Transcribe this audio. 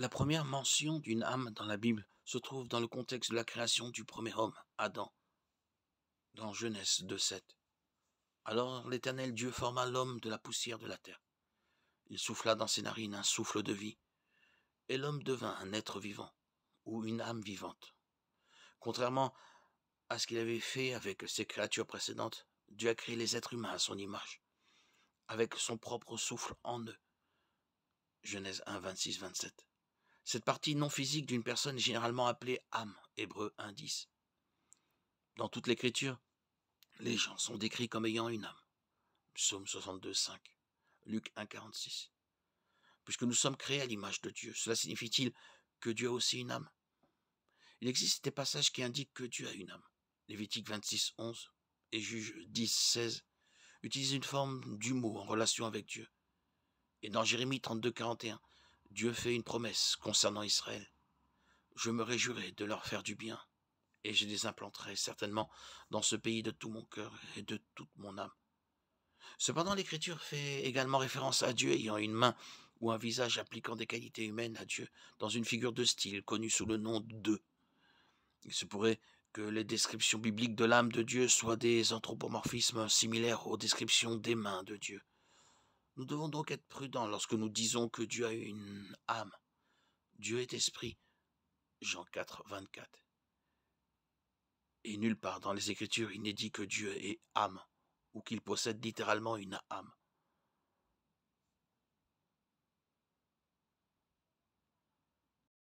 La première mention d'une âme dans la Bible se trouve dans le contexte de la création du premier homme, Adam, dans Genèse 2.7. Alors l'Éternel Dieu forma l'homme de la poussière de la terre. Il souffla dans ses narines un souffle de vie, et l'homme devint un être vivant, ou une âme vivante. Contrairement à ce qu'il avait fait avec ses créatures précédentes, Dieu a créé les êtres humains à son image, avec son propre souffle en eux. Genèse 1, 27. Cette partie non physique d'une personne est généralement appelée âme, hébreu indice. Dans toute l'écriture, les gens sont décrits comme ayant une âme. Psaume 62, Luc 1.46. Puisque nous sommes créés à l'image de Dieu, cela signifie-t-il que Dieu a aussi une âme Il existe des passages qui indiquent que Dieu a une âme. Lévitique 26.11 et Juge 10.16 utilisent une forme du mot en relation avec Dieu. Et dans Jérémie 32, 41, Dieu fait une promesse concernant Israël. Je me réjouirai de leur faire du bien, et je les implanterai certainement dans ce pays de tout mon cœur et de toute mon âme. Cependant, l'Écriture fait également référence à Dieu ayant une main ou un visage appliquant des qualités humaines à Dieu dans une figure de style connue sous le nom d'eux. Il se pourrait que les descriptions bibliques de l'âme de Dieu soient des anthropomorphismes similaires aux descriptions des mains de Dieu. Nous devons donc être prudents lorsque nous disons que Dieu a une âme. Dieu est esprit. Jean 4, 24. Et nulle part dans les Écritures il n'est dit que Dieu est âme, ou qu'il possède littéralement une âme.